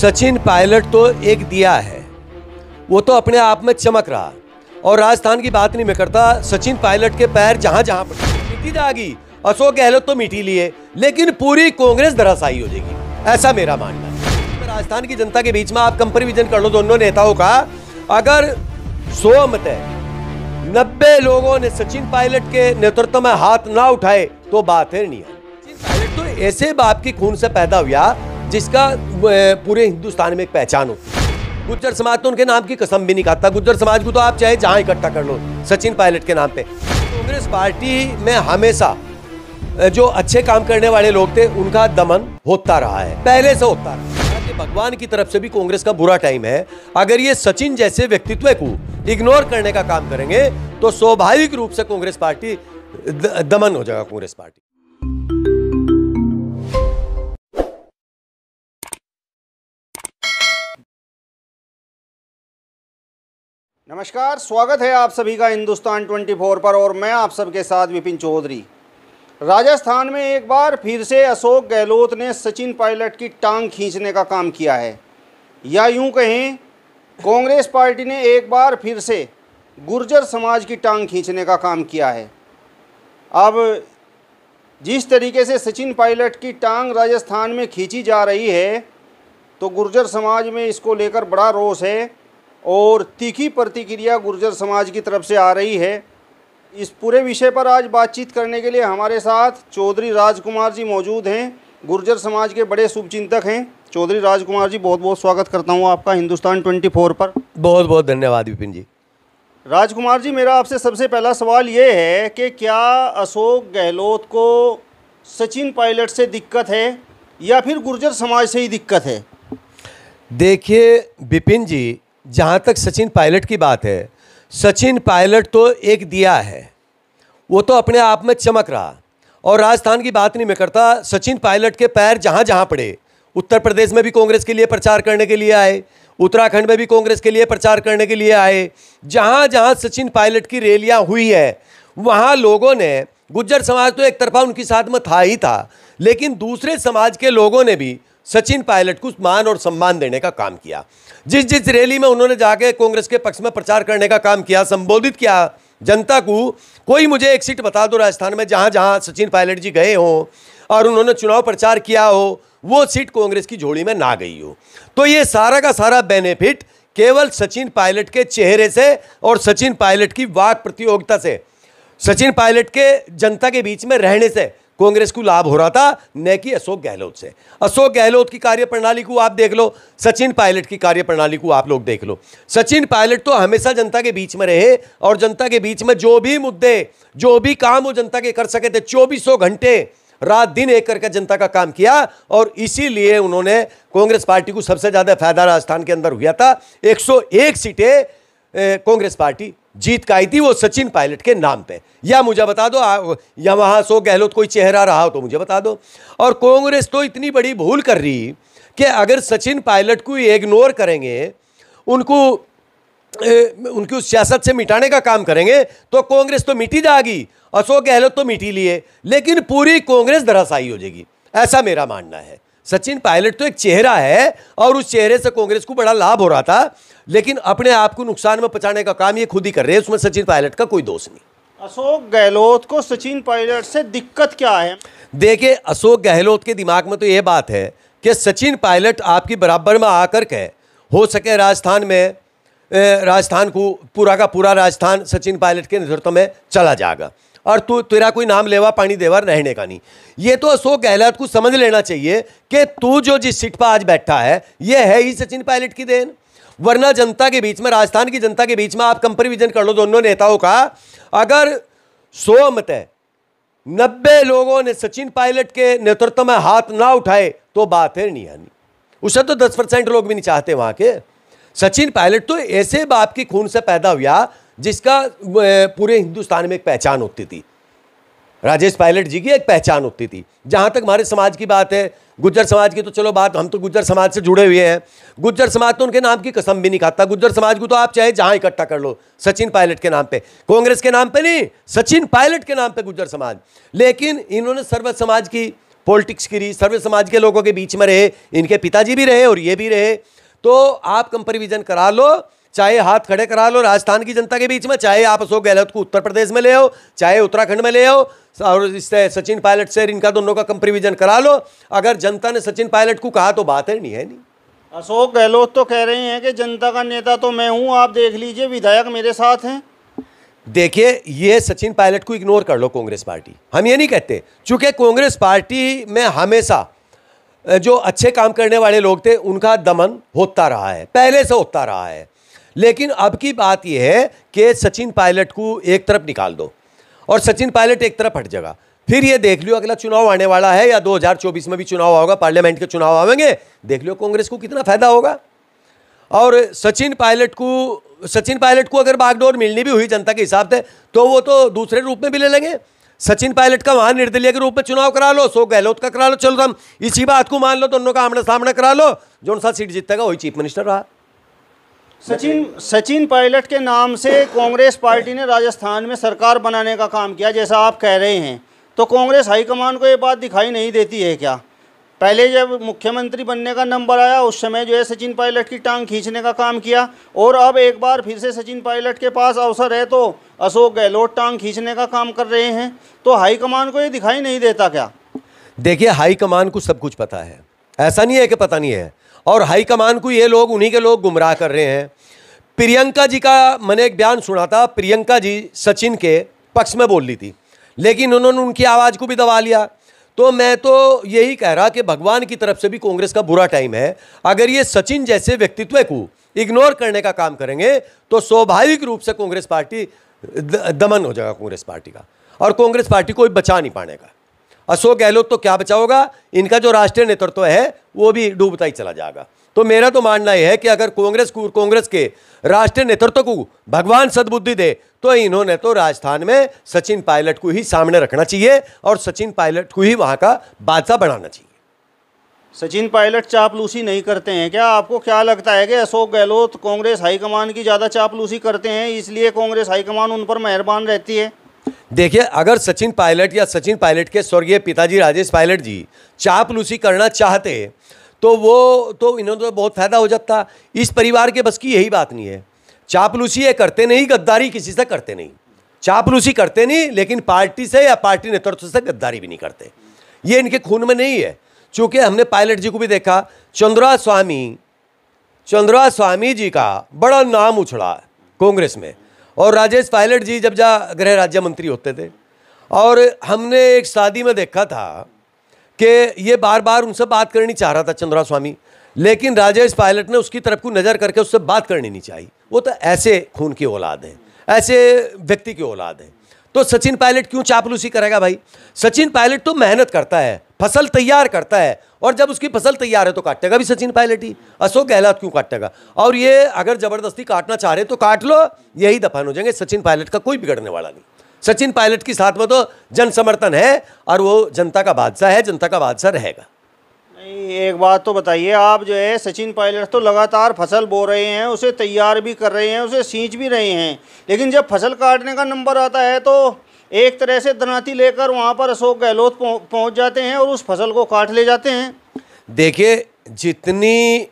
Sachin pilot तो एक दिया है वो तो अपने आप में चमक रहा और राजस्थान की बात नहीं मैं करता सचिन पायलट के पैर जहां जहां मिट्टी जाएगी अशोक गहलोत तो मिट्टी लिए लेकिन पूरी कांग्रेस धराशायी हो जाएगी ऐसा मेरा मानना है राजस्थान की जनता के बीच में आप कंपेरिजन कर लो दोनों नेताओं का अगर सो मत है नब्बे लोगों ने सचिन पायलट के नेतृत्व में हाथ ना उठाए तो बात है नहीं सचिन पायलट तो ऐसे बाप की खून से पैदा हुआ जिसका पूरे हिंदुस्तान में एक पहचान हो गुज्जर समाज तो उनके नाम की कसम भी नहीं खाता गुज्जर समाज को तो आप चाहे जहाँ इकट्ठा कर लो सचिन पायलट के नाम पे कांग्रेस पार्टी में हमेशा जो अच्छे काम करने वाले लोग थे उनका दमन होता रहा है पहले से होता रहा भगवान की तरफ से भी कांग्रेस का बुरा टाइम है अगर ये सचिन जैसे व्यक्तित्व को इग्नोर करने का काम करेंगे तो स्वाभाविक रूप से कांग्रेस पार्टी दमन हो जाएगा कांग्रेस पार्टी नमस्कार स्वागत है आप सभी का हिंदुस्तान 24 पर और मैं आप सबके साथ विपिन चौधरी राजस्थान में एक बार फिर से अशोक गहलोत ने सचिन पायलट की टांग खींचने का काम किया है या यूं कहें कांग्रेस पार्टी ने एक बार फिर से गुर्जर समाज की टांग खींचने का काम किया है अब जिस तरीके से सचिन पायलट की टांग राजस्थान में खींची जा रही है तो गुर्जर समाज में इसको लेकर बड़ा रोष है और तीखी प्रतिक्रिया गुर्जर समाज की तरफ से आ रही है इस पूरे विषय पर आज बातचीत करने के लिए हमारे साथ चौधरी राजकुमार जी मौजूद हैं गुर्जर समाज के बड़े शुभचिंतक हैं चौधरी राजकुमार जी बहुत बहुत स्वागत करता हूँ आपका हिंदुस्तान 24 पर बहुत बहुत धन्यवाद विपिन जी राजकुमार जी मेरा आपसे सबसे पहला सवाल ये है कि क्या अशोक गहलोत को सचिन पायलट से दिक्कत है या फिर गुर्जर समाज से ही दिक्कत है देखिए विपिन जी जहाँ तक सचिन पायलट की बात है सचिन पायलट तो एक दिया है वो तो अपने आप में चमक रहा और राजस्थान की बात नहीं मैं करता सचिन पायलट के पैर जहाँ जहाँ पड़े उत्तर प्रदेश में भी कांग्रेस के लिए प्रचार करने के लिए आए उत्तराखंड में भी कांग्रेस के लिए प्रचार करने के लिए आए जहाँ जहाँ सचिन पायलट की रैलियाँ हुई है वहाँ लोगों ने गुज्जर समाज तो एक तरफा उनकी साथ में था ही था लेकिन दूसरे समाज के लोगों ने भी सचिन पायलट को मान और सम्मान देने का काम किया जिस जिस रैली में उन्होंने जाके कांग्रेस के पक्ष में प्रचार करने का काम किया संबोधित किया जनता को कोई मुझे एक सीट बता दो राजस्थान में जहां जहां सचिन पायलट जी गए हों और उन्होंने चुनाव प्रचार किया हो वो सीट कांग्रेस की झोली में ना गई हो तो ये सारा का सारा बेनिफिट केवल सचिन पायलट के चेहरे से और सचिन पायलट की वाक प्रतियोगिता से सचिन पायलट के जनता के बीच में रहने से कांग्रेस को लाभ हो रहा था न कि अशोक गहलोत से अशोक गहलोत की कार्यप्रणाली को आप देख लो सचिन पायलट की कार्यप्रणाली को आप लोग देख लो सचिन पायलट तो हमेशा जनता के बीच में रहे और जनता के बीच में जो भी मुद्दे जो भी काम वो जनता के कर सके थे चौबीसों घंटे रात दिन एक करके जनता का काम किया और इसीलिए उन्होंने कांग्रेस पार्टी को सबसे ज़्यादा फायदा राजस्थान के अंदर हुआ था 101 सीटें कांग्रेस पार्टी जीत का आई थी वो सचिन पायलट के नाम पे या मुझे बता दो या वहां सो गहलोत कोई चेहरा रहा हो तो मुझे बता दो और कांग्रेस तो इतनी बड़ी भूल कर रही कि अगर सचिन पायलट को इग्नोर करेंगे उनको ए, उनकी उस सियासत से मिटाने का काम करेंगे तो कांग्रेस तो मिटी जाएगी अशोक गहलोत तो मिटी लिए लेकिन पूरी कांग्रेस धरासाई हो जाएगी ऐसा मेरा मानना है सचिन पायलट तो एक चेहरा है और उस चेहरे से कांग्रेस को बड़ा लाभ हो रहा था लेकिन अपने आप को नुकसान में पहुंचाने का काम ये खुद ही कर रहे हैं उसमें सचिन पायलट का कोई दोष नहीं अशोक गहलोत को सचिन पायलट से दिक्कत क्या है देखिए अशोक गहलोत के दिमाग में तो ये बात है कि सचिन पायलट आपकी बराबर में आकर के हो सके राजस्थान में राजस्थान को पूरा का पूरा राजस्थान सचिन पायलट के नेतृत्व में चला जाएगा और तू तेरा कोई नाम लेवा पानी देवा रहने का नहीं ये तो अशोक गहलोत को समझ लेना चाहिए कि तू जो जिस सीट पर आज बैठा है ये है ही सचिन पायलट की देन वरना जनता के बीच में राजस्थान की जनता के बीच में आप कंपेरिजन कर लो दोनों नेताओं का अगर सो मत है नब्बे लोगों ने सचिन पायलट के नेतृत्व में हाथ ना उठाए तो बात है नहीं आनी उसे तो दस परसेंट लोग भी नहीं चाहते वहां के सचिन पायलट तो ऐसे बाप की खून से पैदा हुआ जिसका पूरे हिंदुस्तान में एक पहचान होती थी राजेश पायलट जी की एक पहचान होती थी जहाँ तक हमारे समाज की बात है गुज्जर समाज की तो चलो बात हम तो गुज्जर समाज से जुड़े हुए हैं गुज्जर समाज तो उनके नाम की कसम भी नहीं खाता गुज्जर समाज को तो आप चाहे जहाँ इकट्ठा कर लो सचिन पायलट के नाम पे कांग्रेस के नाम पे नहीं सचिन पायलट के नाम पे गुज्जर समाज लेकिन इन्होंने सर्व समाज की पॉलिटिक्स करी सर्व समाज के लोगों के बीच में रहे इनके पिताजी भी रहे और ये भी रहे तो आप कंपेरिविजन करा लो चाहे हाथ खड़े करा लो राजस्थान की जनता के बीच में चाहे आप अशोक गहलोत को उत्तर प्रदेश में ले आओ चाहे उत्तराखंड में ले आओ और इससे सचिन पायलट से इनका दोनों का कंपेरिजन करा लो अगर जनता ने सचिन पायलट को कहा तो बात है नहीं है नहीं अशोक गहलोत तो कह रहे हैं कि जनता का नेता तो मैं हूँ आप देख लीजिए विधायक मेरे साथ हैं देखिए ये सचिन पायलट को इग्नोर कर लो कांग्रेस पार्टी हम ये नहीं कहते चूंकि कांग्रेस पार्टी में हमेशा जो अच्छे काम करने वाले लोग थे उनका दमन होता रहा है पहले से होता रहा है लेकिन अब की बात यह है कि सचिन पायलट को एक तरफ निकाल दो और सचिन पायलट एक तरफ हट जाएगा फिर ये देख लियो अगला चुनाव आने वाला है या 2024 में भी चुनाव होगा पार्लियामेंट के चुनाव आवेंगे देख लियो कांग्रेस को कितना फायदा होगा और सचिन पायलट को सचिन पायलट को अगर बागडोर मिलनी भी हुई जनता के हिसाब से तो वो तो दूसरे रूप में भी ले लेंगे सचिन पायलट का वहां निर्दलीय के रूप में चुनाव करा लो अशोक गहलोत का करा लो चलो हम इसी बात को मान लो दोनों का आमना सामना करा लो जो सा सीट जीतेगा वही चीफ मिनिस्टर रहा सचिन सचिन पायलट के नाम से कांग्रेस पार्टी ने राजस्थान में सरकार बनाने का काम किया जैसा आप कह रहे हैं तो कांग्रेस हाईकमान को ये बात दिखाई नहीं देती है क्या पहले जब मुख्यमंत्री बनने का नंबर आया उस समय जो है सचिन पायलट की टांग खींचने का काम किया और अब एक बार फिर से सचिन पायलट के पास अवसर है तो अशोक गहलोत टांग खींचने का काम कर रहे हैं तो हाईकमान को ये दिखाई नहीं देता क्या देखिए हाईकमान को सब कुछ पता है ऐसा नहीं है कि पता नहीं है और हाईकमान को ये लोग उन्हीं के लोग गुमराह कर रहे हैं प्रियंका जी का मैंने एक बयान सुना था प्रियंका जी सचिन के पक्ष में बोल ली थी लेकिन उन्होंने उनकी आवाज़ को भी दबा लिया तो मैं तो यही कह रहा कि भगवान की तरफ से भी कांग्रेस का बुरा टाइम है अगर ये सचिन जैसे व्यक्तित्व को इग्नोर करने का काम करेंगे तो स्वाभाविक रूप से कांग्रेस पार्टी दमन हो जाएगा कांग्रेस पार्टी का और कांग्रेस पार्टी कोई बचा नहीं पाने का अशोक गहलोत तो क्या बचाओगा इनका जो राष्ट्रीय नेतृत्व है वो भी डूबता ही चला जाएगा तो मेरा तो मानना यह है कि अगर कांग्रेस कांग्रेस के राष्ट्रीय नेतृत्व को भगवान सदबुद्धि दे तो इन्होंने तो राजस्थान में सचिन पायलट को ही सामने रखना चाहिए और सचिन पायलट को ही वहाँ का बादशाह बनाना चाहिए सचिन पायलट चापलूसी नहीं करते हैं क्या आपको क्या लगता है कि अशोक गहलोत कांग्रेस हाईकमान की ज़्यादा चापलूसी करते हैं इसलिए कांग्रेस हाईकमान उन पर मेहरबान रहती है देखिए अगर सचिन पायलट या सचिन पायलट के स्वर्गीय पिताजी राजेश पायलट जी चापलूसी करना चाहते तो वो तो इन्होंने तो बहुत फ़ायदा हो जाता इस परिवार के बस की यही बात नहीं है चापलूसी ये करते नहीं गद्दारी किसी से करते नहीं चापलूसी करते नहीं लेकिन पार्टी से या पार्टी नेतृत्व से गद्दारी भी नहीं करते ये इनके खून में नहीं है चूँकि हमने पायलट जी को भी देखा चंद्रा स्वामी चंद्रा स्वामी जी का बड़ा नाम उछड़ा कांग्रेस में और राजेश पायलट जी जब जा गृह राज्य मंत्री होते थे और हमने एक शादी में देखा था कि ये बार बार उनसे बात करनी चाह रहा था चंद्रा स्वामी लेकिन राजेश पायलट ने उसकी तरफ को नज़र करके उससे बात करनी नहीं चाहिए वो तो ऐसे खून की औलाद है ऐसे व्यक्ति की औलाद है तो सचिन पायलट क्यों चापलूसी करेगा भाई सचिन पायलट तो मेहनत करता है फसल तैयार करता है और जब उसकी फसल तैयार है तो काटेगा भी सचिन पायलट ही अशोक गहलोत क्यों काटेगा और ये अगर ज़बरदस्ती काटना चाह रहे तो काट लो यही दफान हो जाएंगे सचिन पायलट का कोई बिगड़ने वाला नहीं सचिन पायलट की साथ में तो जन समर्थन है और वो जनता का बादशाह है जनता का बादशाह रहेगा नहीं एक बात तो बताइए आप जो है सचिन पायलट तो लगातार फसल बो रहे हैं उसे तैयार भी कर रहे हैं उसे सींच भी रहे हैं लेकिन जब फसल काटने का नंबर आता है तो एक तरह से दनाती लेकर वहाँ पर अशोक गहलोत पहुँच जाते हैं और उस फसल को काट ले जाते हैं देखिए जितनी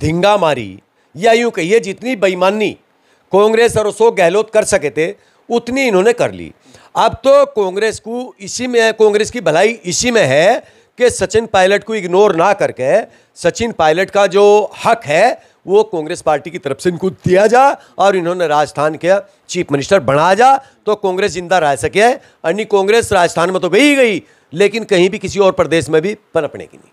धिंगा मारी या यूँ कहिए जितनी बेईमानी कांग्रेस और अशोक गहलोत कर सके थे उतनी इन्होंने कर ली अब तो कांग्रेस को इसी में कांग्रेस की भलाई इसी में है कि सचिन पायलट को इग्नोर ना करके सचिन पायलट का जो हक है वो कांग्रेस पार्टी की तरफ से इनको दिया जा और इन्होंने राजस्थान के चीफ मिनिस्टर बना जा तो कांग्रेस जिंदा रह सके अन्य कांग्रेस राजस्थान में तो गई गई लेकिन कहीं भी किसी और प्रदेश में भी पनपने की नहीं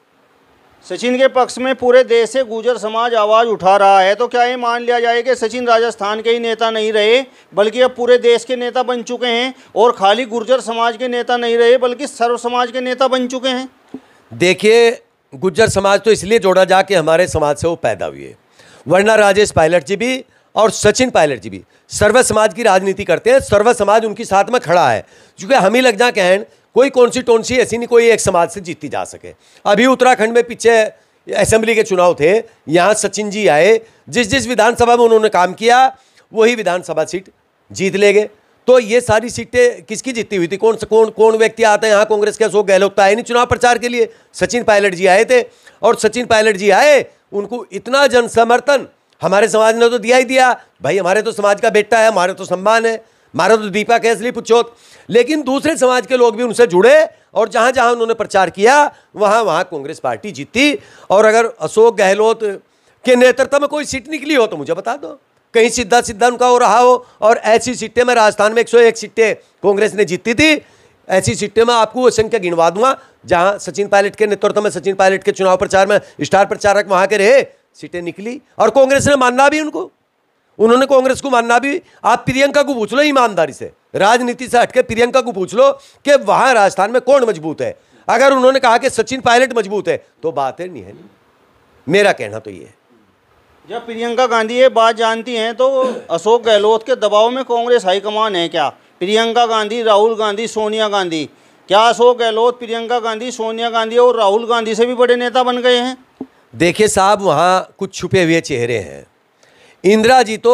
सचिन के पक्ष में पूरे देश से गुजर समाज आवाज़ उठा रहा है तो क्या ये मान लिया जाए कि सचिन राजस्थान के ही नेता नहीं रहे बल्कि अब पूरे देश के नेता बन चुके हैं और खाली गुर्जर समाज के नेता नहीं रहे बल्कि सर्व समाज के नेता बन चुके हैं देखिए गुज्जर समाज तो इसलिए जोड़ा जा कि हमारे समाज से वो पैदा हुए वरना राजेश पायलट जी भी और सचिन पायलट जी भी सर्व समाज की राजनीति करते हैं सर्व समाज उनकी साथ में खड़ा है क्योंकि हम ही लग जा कहन कोई कौन सी टोन सी ऐसी नहीं कोई एक समाज से जीती जा सके अभी उत्तराखंड में पीछे असेंबली के चुनाव थे यहाँ सचिन जी आए जिस जिस विधानसभा में उन्होंने काम किया वही विधानसभा सीट जीत ले गए तो ये सारी सीटें किसकी जीती हुई थी कौन सा कौन कौन व्यक्ति आता है यहाँ कांग्रेस के अशोक गहलोत तो आए नहीं चुनाव प्रचार के लिए सचिन पायलट जी आए थे और सचिन पायलट जी आए उनको इतना जन समर्थन हमारे समाज ने तो दिया ही दिया भाई हमारे तो समाज का बेटा है हमारे तो सम्मान है हमारा तो दीपा इसलिए पुछोत लेकिन दूसरे समाज के लोग भी उनसे जुड़े और जहाँ जहाँ उन्होंने प्रचार किया वहाँ वहाँ कांग्रेस पार्टी जीती और अगर अशोक गहलोत के नेतृत्व में कोई सीट निकली हो तो मुझे बता दो कहीं सीधा सीधा उनका हो रहा हो और ऐसी सीटें में राजस्थान में 101 सीटें कांग्रेस ने जीती थी ऐसी सीटें मैं आपको वो संख्या गिनवा दूंगा जहां सचिन पायलट के नेतृत्व में सचिन पायलट के चुनाव प्रचार में स्टार प्रचारक वहां के रहे सीटें निकली और कांग्रेस ने मानना भी उनको उन्होंने कांग्रेस को मानना भी आप प्रियंका को पूछ लो ईमानदारी से राजनीति से हटके प्रियंका को पूछ लो कि वहां राजस्थान में कौन मजबूत है अगर उन्होंने कहा कि सचिन पायलट मजबूत है तो बात है नहीं है नहीं मेरा कहना तो ये है जब प्रियंका गांधी ये बात जानती हैं तो अशोक गहलोत के दबाव में कांग्रेस हाईकमान है क्या प्रियंका गांधी राहुल गांधी सोनिया गांधी क्या अशोक गहलोत प्रियंका गांधी सोनिया गांधी और राहुल गांधी से भी बड़े नेता बन गए हैं देखिए साहब वहाँ कुछ छुपे हुए चेहरे हैं इंदिरा जी तो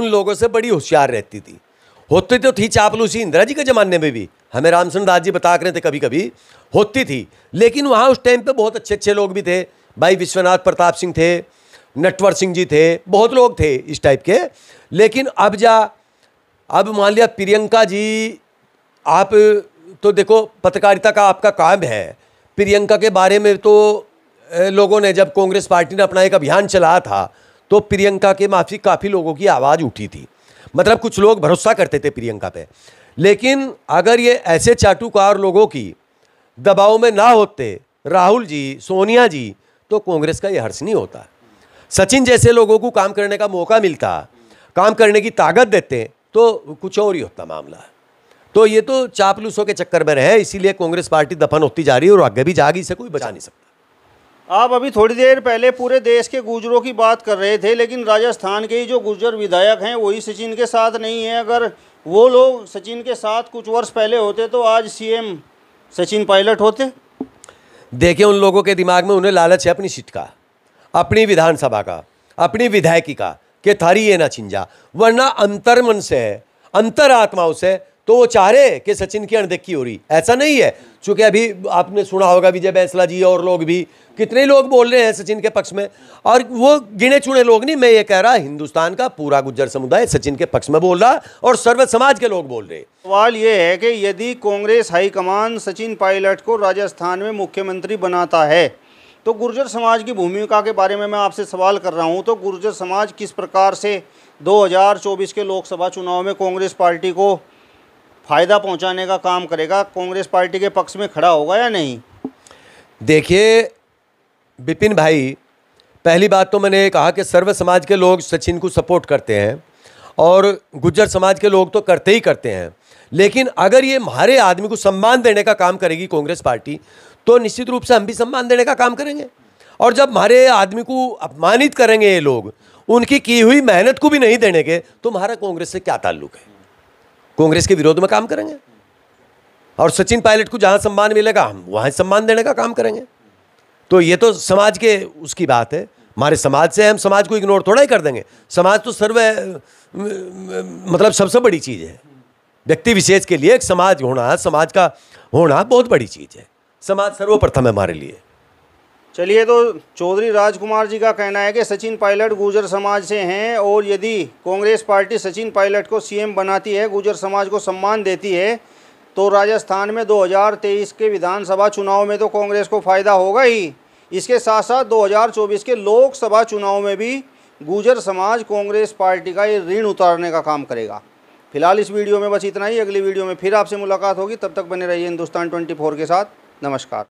उन लोगों से बड़ी होशियार रहती थी होती तो थी चापलूसी इंदिरा जी के ज़माने में भी हमें रामचंद्र दास जी बता रहे थे कभी कभी होती थी लेकिन वहाँ उस टाइम पे बहुत अच्छे अच्छे लोग भी थे भाई विश्वनाथ प्रताप सिंह थे नटवर सिंह जी थे बहुत लोग थे इस टाइप के लेकिन अब जा अब मान लिया प्रियंका जी आप तो देखो पत्रकारिता का आपका काम है प्रियंका के बारे में तो लोगों ने जब कांग्रेस पार्टी ने अपना एक अभियान चलाया था तो प्रियंका के माफी काफ़ी लोगों की आवाज़ उठी थी मतलब कुछ लोग भरोसा करते थे प्रियंका पे लेकिन अगर ये ऐसे चाटुकार लोगों की दबाव में ना होते राहुल जी सोनिया जी तो कांग्रेस का यह हर्ष नहीं होता सचिन जैसे लोगों को काम करने का मौका मिलता काम करने की ताकत देते तो कुछ और ही होता मामला तो ये तो चापलूसों के चक्कर में रहे इसीलिए कांग्रेस पार्टी दफन होती जा रही है और आगे भी जागी इसे कोई बचा नहीं सकता आप अभी थोड़ी देर पहले पूरे देश के गुजरों की बात कर रहे थे लेकिन राजस्थान के ही जो गुजर विधायक हैं वही सचिन के साथ नहीं है अगर वो लोग सचिन के साथ कुछ वर्ष पहले होते तो आज सीएम सचिन पायलट होते देखिए उन लोगों के दिमाग में उन्हें लालच है अपनी सीट का अपनी विधानसभा का अपनी विधायकी का कि थारी ये ना छिंजा वरना अंतर मन से है अंतर आत्माओं से तो वो चाह रहे कि सचिन की अनदेखी हो रही ऐसा नहीं है चूंकि अभी आपने सुना होगा विजय बैंसला जी और लोग भी कितने लोग बोल रहे हैं सचिन के पक्ष में और वो गिने चुने लोग नहीं मैं ये कह रहा हिंदुस्तान का पूरा गुज्जर समुदाय सचिन के पक्ष में बोल रहा और सर्व समाज के लोग बोल रहे सवाल ये है कि यदि कांग्रेस हाईकमान सचिन पायलट को राजस्थान में मुख्यमंत्री बनाता है तो गुर्जर समाज की भूमिका के बारे में मैं आपसे सवाल कर रहा हूं तो गुर्जर समाज किस प्रकार से 2024 के लोकसभा चुनाव में कांग्रेस पार्टी को फ़ायदा पहुंचाने का काम करेगा कांग्रेस पार्टी के पक्ष में खड़ा होगा या नहीं देखिए बिपिन भाई पहली बात तो मैंने कहा कि सर्व समाज के लोग सचिन को सपोर्ट करते हैं और गुर्जर समाज के लोग तो करते ही करते हैं लेकिन अगर ये हमारे आदमी को सम्मान देने का काम करेगी कांग्रेस पार्टी तो निश्चित रूप से हम भी सम्मान देने का काम करेंगे और जब हमारे आदमी को अपमानित करेंगे ये लोग उनकी की हुई मेहनत को भी नहीं देने के तो हमारा कांग्रेस से क्या ताल्लुक है कांग्रेस के विरोध में काम करेंगे और सचिन पायलट को जहाँ सम्मान मिलेगा हम वहाँ सम्मान देने का काम करेंगे तो ये तो समाज के उसकी बात है हमारे समाज से हम समाज को इग्नोर थोड़ा ही कर देंगे समाज तो सर्व मतलब सबसे बड़ी चीज़ है व्यक्ति विशेष के लिए एक समाज होना समाज का होना बहुत बड़ी चीज़ है समाज सर्वप्रथम है हमारे लिए चलिए तो चौधरी राजकुमार जी का कहना है कि सचिन पायलट गुजर समाज से हैं और यदि कांग्रेस पार्टी सचिन पायलट को सीएम बनाती है गुजर समाज को सम्मान देती है तो राजस्थान में 2023 के विधानसभा चुनाव में तो कांग्रेस को फ़ायदा होगा ही इसके साथ साथ 2024 के लोकसभा चुनाव में भी गुजर समाज कांग्रेस पार्टी का ये ऋण उतारने का काम करेगा फिलहाल इस वीडियो में बस इतना ही अगली वीडियो में फिर आपसे मुलाकात होगी तब तक बने रहिए हिंदुस्तान ट्वेंटी के साथ नमस्कार